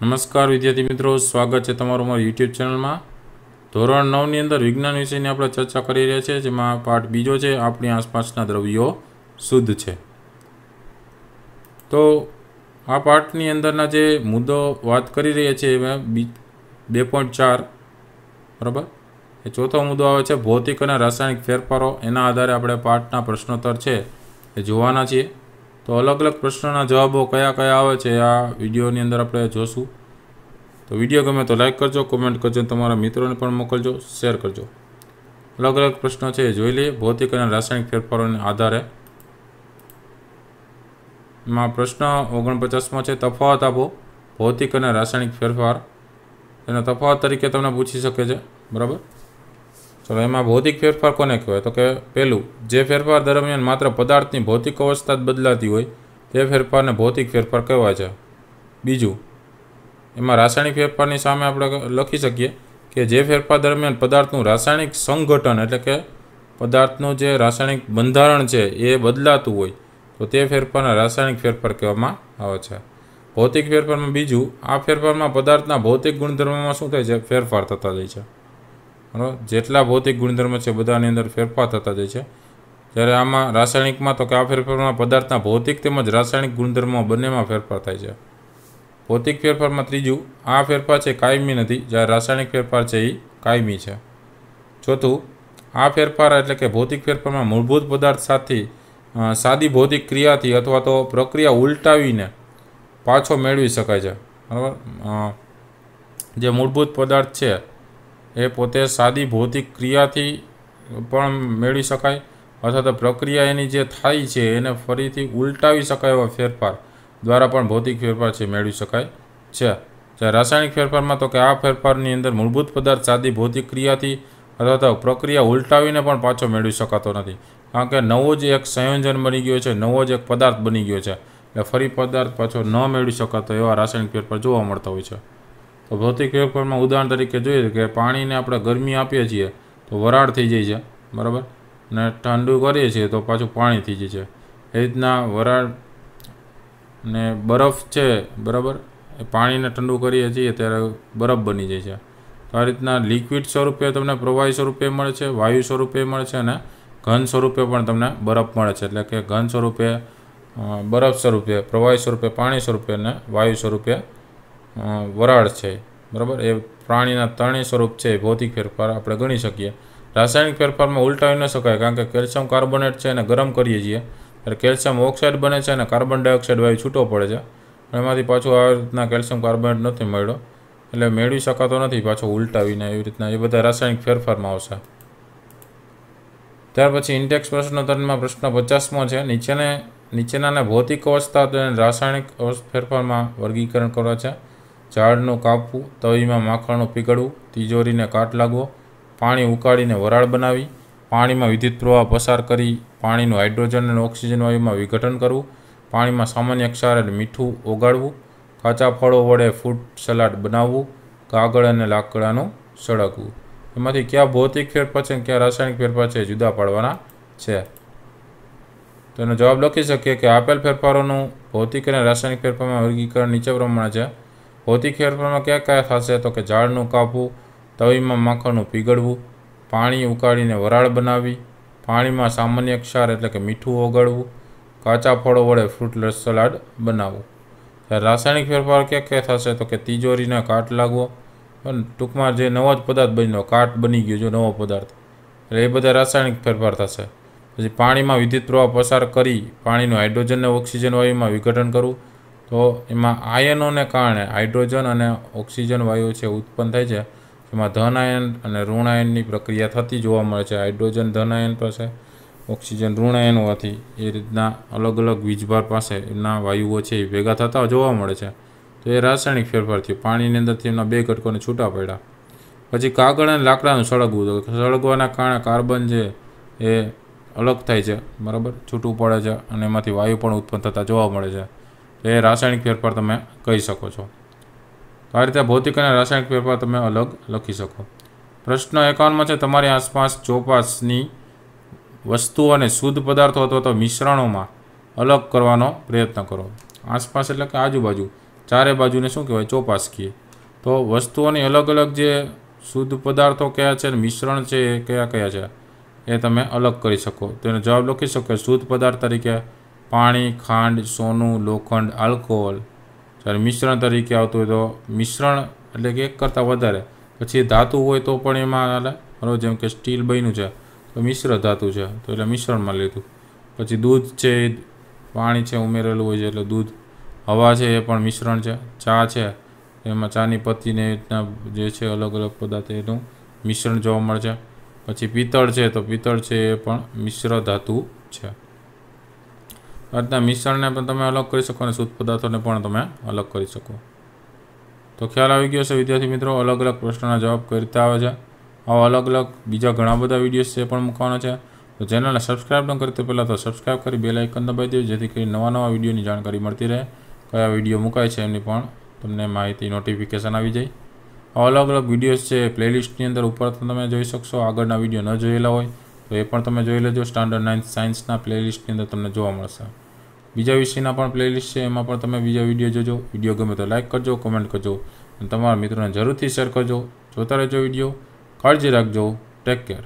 નમસ્કાર વિદ્યાર્થી મિત્રો સ્વાગત છે તમારું મારા યુટ્યુબ ચેનલમાં ધોરણ નવની અંદર વિજ્ઞાન વિષયની આપણે ચર્ચા કરી રહ્યા છીએ જેમાં પાઠ બીજો છે આપણી આસપાસના દ્રવ્યો શુદ્ધ છે તો આ પાઠની અંદરના જે મુદ્દો વાત કરી રહ્યા છીએ એમાં બી બે પોઈન્ટ ચાર બરાબર એ ચોથો મુદ્દો આવે છે ભૌતિક અને રાસાયણિક ફેરફારો એના આધારે આપણે પાઠના પ્રશ્નોત્તર છે એ જોવાના છીએ તો અલગ અલગ પ્રશ્નોના જવાબો કયા કયા આવે છે આ વિડીયોની અંદર આપણે જોશું તો વિડીયો ગમે તો લાઇક કરજો કોમેન્ટ કરજો તમારા મિત્રોને પણ મોકલજો શેર કરજો અલગ અલગ પ્રશ્નો છે જોઈ લઈએ ભૌતિક અને રાસાયણિક ફેરફારોને આધારે એમાં પ્રશ્ન ઓગણપચાસમાં છે તફાવત આપો ભૌતિક અને રાસાયણિક ફેરફાર એના તફાવત તરીકે તમને પૂછી શકે છે બરાબર ચલો એમાં ભૌતિક ફેરફાર કોને કહેવાય તો કે પહેલું જે ફેરફાર દરમિયાન માત્ર પદાર્થની ભૌતિક અવસ્થા જ બદલાતી હોય તે ફેરફારને ભૌતિક ફેરફાર કહેવાય છે બીજું એમાં રાસાયણિક ફેરફારની સામે આપણે લખી શકીએ કે જે ફેરફાર દરમિયાન પદાર્થનું રાસાયણિક સંગઠન એટલે કે પદાર્થનું જે રાસાયણિક બંધારણ છે એ બદલાતું હોય તો તે ફેરફારને રાસાયણિક ફેરફાર કહેવામાં આવે છે ભૌતિક ફેરફારમાં બીજું આ ફેરફારમાં પદાર્થના ભૌતિક ગુણધર્મોમાં શું થાય છે ફેરફાર થતા જાય છે બરાબર જેટલા ભૌતિક ગુણધર્મો છે બધાની અંદર ફેરફાર થતા જાય છે જ્યારે આમાં રાસાયણિકમાં તો કે આ ફેરફારમાં પદાર્થના ભૌતિક તેમજ રાસાયણિક ગુણધર્મો બંનેમાં ફેરફાર થાય છે ભૌતિક ફેરફારમાં ત્રીજું આ ફેરફાર છે કાયમી નથી જ્યારે રાસાયણિક ફેરફાર છે એ કાયમી છે ચોથું આ ફેરફાર એટલે કે ભૌતિક ફેરફારમાં મૂળભૂત પદાર્થ સાથે સાદી ભૌતિક ક્રિયાથી અથવા તો પ્રક્રિયા ઉલટાવીને પાછો મેળવી શકાય છે બરાબર જે મૂળભૂત પદાર્થ છે એ પોતે સાદી ભૌતિક ક્રિયાથી પણ મેળવી શકાય અથવા તો પ્રક્રિયા એની જે થાય છે એને ફરીથી ઉલટાવી શકાય એવા ફેરફાર દ્વારા પણ ભૌતિક ફેરફાર છે મેળવી શકાય છે જ્યારે રાસાયણિક ફેરફારમાં તો કે આ ફેરફારની અંદર મૂળભૂત પદાર્થ સાદી ભૌતિક ક્રિયાથી અથવા તો પ્રક્રિયા ઉલટાવીને પણ પાછો મેળવી શકાતો નથી કારણ કે નવો જ એક સંયોજન બની ગયો છે નવો જ એક પદાર્થ બની ગયો છે એટલે ફરી પદાર્થ પાછો ન મેળવી શકાતો એવા રાસાયણિક ફેરફાર જોવા મળતા હોય છે તો ભૌતિક ફેરફારમાં ઉદાહરણ તરીકે જોઈએ કે પાણીને આપણે ગરમી આપીએ છીએ તો વરાળ થઈ જાય છે બરાબર ને ઠંડુ કરીએ છીએ તો પાછું પાણી થઈ જાય છે એ રીતના વરાળ ને બરફ છે બરાબર એ પાણીને ઠંડુ કરીએ છીએ ત્યારે બરફ બની જાય છે તો આ રીતના લિક્વિડ સ્વરૂપે તમને પ્રવાહી સ્વરૂપે મળે છે વાયુ સ્વરૂપે મળે છે અને ઘન સ્વરૂપે પણ તમને બરફ મળે છે એટલે કે ઘન સ્વરૂપે બરફ સ્વરૂપે પ્રવાહી સ્વરૂપે પાણી સ્વરૂપે અને વાયુ સ્વરૂપે વરાળ છે બરાબર એ પ્રાણીના ત્રણેય સ્વરૂપ છે ભૌતિક ફેરફાર આપણે ગણી શકીએ રાસાયણિક ફેરફારમાં ઉલટાવી ન શકાય કારણ કે કેલ્શિયમ કાર્બોનેટ છે એને ગરમ કરીએ છીએ ત્યારે કેલ્શિયમ ઓક્સાઇડ બને છે અને કાર્બન ડાયોક્સાઇડ વાયુ છૂટો પડે છે એમાંથી પાછું આવી રીતના કેલ્શિયમ કાર્બોનેટ નથી મળ્યો એટલે મેળવી શકાતો નથી પાછો ઉલટાવીને એવી રીતના એ બધા રાસાયણિક ફેરફારમાં આવશે ત્યાર પછી ઇન્ટેક્સ પ્રશ્નોત્તરમાં પ્રશ્ન પચાસમો છે નીચેને નીચેનાને ભૌતિક અવસ્થા અને રાસાયણિક ફેરફારમાં વર્ગીકરણ કરવા છે ઝાડનું કાપવું તવીમાં માખણનું પીગળવું તિજોરીને કાટ લાગવો પાણી ઉકાળીને વરાળ બનાવી પાણીમાં વિદ્યુત પ્રવાહ પસાર કરી પાણીનું હાઇડ્રોજન અને ઓક્સિજન વાયુમાં વિઘટન કરવું પાણીમાં સામાન્ય ક્ષાર અને મીઠું ઓગાળવું કાચા ફળો વડે ફ્રૂટ સલાડ બનાવવું કાગળ અને લાકડાનું સળગવું એમાંથી ક્યાં ભૌતિક ફેરફાર છે ક્યાં રાસાયણિક ફેરફાર છે જુદા પાડવાના છે તેનો જવાબ લખી શકીએ કે આપેલ ફેરફારોનું ભૌતિક અને રાસાયણિક ફેરફારમાં વર્ગીકરણ નીચે પ્રમાણે છે ભૌતિક ફેરફારમાં ક્યાં ક્યાં થશે તો કે ઝાડનું કાપવું તવીમાં માખણનું પીગળવું પાણી ઉકાળીને વરાળ બનાવી પાણીમાં સામાન્ય ક્ષાર એટલે કે મીઠું ઓગળવું કાચા ફળો વડે ફ્રૂટ લસ સલાડ બનાવવું રાસાયણિક ફેરફાર ક્યાં ક્યાં થશે તો કે તિજોરીને કાટ લાગવો અને ટૂંકમાં જે નવો જ પદાર્થ બન્યો કાટ બની ગયો જો નવો પદાર્થ એટલે એ બધા રાસાયણિક ફેરફાર થશે પછી પાણીમાં વિદ્યુત પ્રવાહ પસાર કરી પાણીનું હાઇડ્રોજનને ઓક્સિજન વાયુમાં વિઘટન કરવું તો એમાં આયનોને કારણે હાઇડ્રોજન અને ઓક્સિજન વાયુ છે ઉત્પન્ન થાય છે જેમાં ધન આયન અને ઋણાયનની પ્રક્રિયા થતી જોવા મળે છે હાઇડ્રોજન ધન આયન પાસે ઓક્સિજન ઋણ હોવાથી એ રીતના અલગ અલગ વીજભાર પાસે એમના વાયુઓ છે એ ભેગા થતા જોવા મળે છે તો એ રાસાયણિક ફેરફારથી પાણીની અંદરથી એમના બે ઘટકોને છૂટા પડ્યા પછી કાગળ અને લાકડાનું સળગવું તો સળગવાના કારણે કાર્બન છે એ અલગ થાય છે બરાબર છૂટું પડે છે અને એમાંથી વાયુ પણ ઉત્પન્ન થતા જોવા મળે છે એ રાસાયણિક ફેરફાર તમે કહી શકો છો આ રીતે ભૌતિક અને રાસાયણિક ફેરફાર તમે અલગ લખી શકો પ્રશ્ન એકાવનમાં છે તમારી આસપાસ ચોપાસની વસ્તુઓ અને શુદ્ધ પદાર્થો અથવા તો મિશ્રણોમાં અલગ કરવાનો પ્રયત્ન કરો આસપાસ એટલે કે આજુબાજુ ચારે બાજુને શું કહેવાય ચોપાસ કહીએ તો વસ્તુઓની અલગ અલગ જે શુદ્ધ પદાર્થો કયા છે અને મિશ્રણ છે એ કયા કયા છે એ તમે અલગ કરી શકો તેનો જવાબ લખી શકો શુદ્ધ પદાર્થ તરીકે પાણી ખાંડ સોનું લોખંડ આલ્કોહોલ જ્યારે મિશ્રણ તરીકે આવતું હોય તો મિશ્રણ એટલે કે એક કરતાં વધારે પછી ધાતુ હોય તો પણ એમાં હાલે બરાબર જેમ કે સ્ટીલ બન્યું છે તો મિશ્ર ધાતુ છે તો એટલે મિશ્રણમાં લીધું પછી દૂધ છે પાણી છે ઉમેરેલું હોય છે એટલે દૂધ હવા છે એ પણ મિશ્રણ છે ચા છે એમાં ચાની પત્તીને રીતના જે છે અલગ અલગ પદાર્થ એનું મિશ્રણ જોવા મળે છે પછી પિત્તળ છે તો પિત્તળ છે એ પણ મિશ્ર ધાતુ છે રીતના મિશ્રણને પણ તમે અલગ કરી શકો અને શુદ્ધ પદાર્થોને પણ તમે અલગ કરી શકો તો ખ્યાલ આવી ગયો છે વિદ્યાર્થી મિત્રો અલગ અલગ પ્રશ્નોના જવાબ કઈ રીતે આવે છે આવા અલગ અલગ બીજા ઘણા બધા વિડીયોઝ છે પણ મૂકવાના છે તો ચેનલને સબસ્ક્રાઈબ ન કરતી પહેલાં તો સબસ્ક્રાઈબ કરી બેલ આઇકન દબાવી દેજો જેથી કરી નવા નવા વિડીયોની જાણકારી મળતી રહે કયા વિડીયો મુકાય છે એમની પણ તમને માહિતી નોટિફિકેશન આવી જાય અલગ અલગ વિડીયોઝ છે પ્લેલિસ્ટની અંદર ઉપર તમે જોઈ શકશો આગળના વિડીયો ન જોયેલા હોય તો એ પણ તમે જોઈ લેજો સ્ટાન્ડર્ડ નાઇન્થ સાયન્સના પ્લેલિસ્ટની અંદર તમને જોવા મળશે બીજા વિષયના પણ પ્લેલિસ્ટ છે એમાં પણ તમે બીજા વિડીયો જોજો વિડીયો ગમે તો લાઇક કરજો કોમેન્ટ કરજો અને તમારા મિત્રોને જરૂરથી શેર કરજો જોતા રહેજો વિડીયો કાળજી રાખજો ટેક કેર